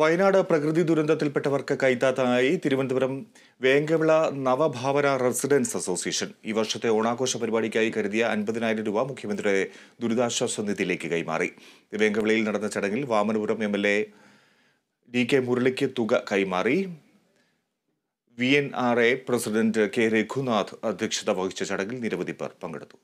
വയനാട് പ്രകൃതി ദുരന്തത്തിൽപ്പെട്ടവർക്ക് കൈത്താത്തായി തിരുവനന്തപുരം വേങ്കവിള നവഭാവന റെസിഡൻസ് അസോസിയേഷൻ ഈ വർഷത്തെ ഓണാഘോഷ പരിപാടിക്കായി കരുതിയ അൻപതിനായിരം രൂപ മുഖ്യമന്ത്രിയുടെ ദുരിതാശ്വാസ നിധിയിലേക്ക് കൈമാറി വേങ്കവിളയിൽ നടന്ന ചടങ്ങിൽ Vamanapuram M L A D K മുരളിക്ക് തുക കൈമാറി V N R A president K Raghunath അധ്യക്ഷത വഹിച്ച ചടങ്ങിൽ നിരവധി പേർ പങ്കെടുത്തു